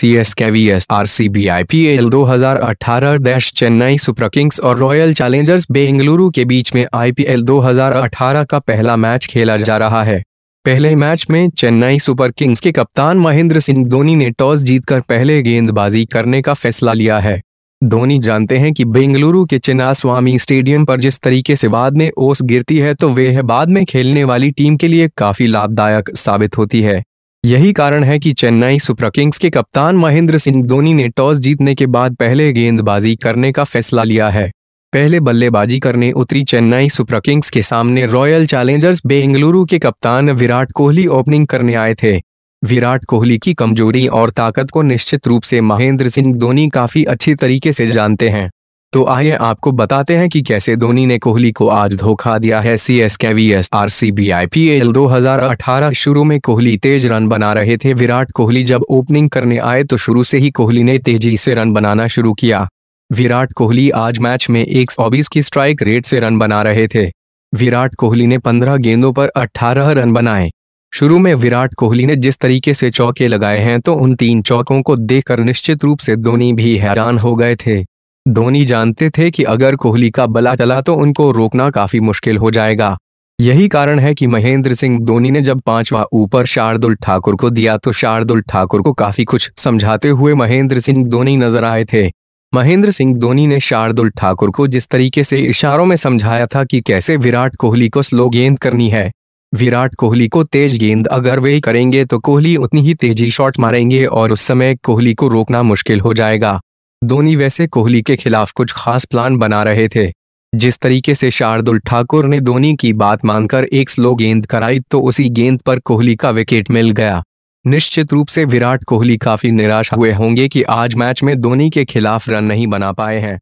C S K V S R C B I P L दो हजार अठारह dash Chennai Super Kings और Royal Challengers Bengaluru के बीच में आई पी एल दो हजार अठारह का पहला मैच खेला जा रहा है पहले मैच में चेन्नई सुपर किंग्स के कप्तान महेंद्र सिंह धोनी ने टॉस जीतकर पहले गेंदबाजी करने का फैसला लिया है धोनी जानते हैं कि बेंगलुरु के चिनास्वामी स्टेडियम पर जिस तरीके से बाद में ओस गिरती है तो वह बाद में खेलने वाली टीम के लिए काफी लाभदायक साबित होती है यही कारण है कि चेन्नई सुपर किंग्स के कप्तान महेंद्र सिंह धोनी ने टॉस जीतने के बाद पहले गेंदबाजी करने का फैसला लिया है पहले बल्लेबाजी करने उतरी चेन्नई सुपर किंग्स के सामने रॉयल चैलेंजर्स बेंगलुरु के कप्तान विराट कोहली ओपनिंग करने आए थे विराट कोहली की कमजोरी और ताकत को निश्चित रूप से महेंद्र सिंह धोनी काफी अच्छी तरीके से जानते हैं तो आइए आपको बताते हैं कि कैसे धोनी ने कोहली को आज धोखा दिया है C S K V S R C B I P L दो हजार अठारह शुरू में कोहली तेज रन बना रहे थे विराट कोहली जब ओपनिंग करने आए तो शुरू से ही कोहली ने तेजी से रन बनाना शुरू किया विराट कोहली आज मैच में एक की स्ट्राइक रेट से रन बना रहे थे विराट कोहली ने पंद्रह गेंदों पर अट्ठारह रन बनाए शुरू में विराट कोहली ने जिस तरीके से चौके लगाए हैं तो उन तीन चौकों को देखकर निश्चित रूप से धोनी भी हैरान हो गए थे धोनी जानते थे कि अगर कोहली का बला चला तो उनको रोकना काफी मुश्किल हो जाएगा यही कारण है कि महेंद्र सिंह धोनी ने जब पांचवा ऊपर शार्दुल ठाकुर को दिया तो शार्दुल ठाकुर को काफी कुछ समझाते हुए महेंद्र सिंह धोनी नजर आए थे महेंद्र सिंह धोनी ने शार्दुल ठाकुर को जिस तरीके से इशारों में समझाया था कि कैसे विराट कोहली को स्लो गेंद करनी है विराट कोहली को तेज गेंद अगर वे करेंगे तो कोहली उतनी ही तेजी शॉट मारेंगे और उस समय कोहली को रोकना मुश्किल हो जाएगा धोनी वैसे कोहली के खिलाफ कुछ खास प्लान बना रहे थे जिस तरीके से शार्दुल ठाकुर ने धोनी की बात मानकर एक स्लो गेंद कराई तो उसी गेंद पर कोहली का विकेट मिल गया निश्चित रूप से विराट कोहली काफी निराश हुए होंगे कि आज मैच में धोनी के खिलाफ रन नहीं बना पाए हैं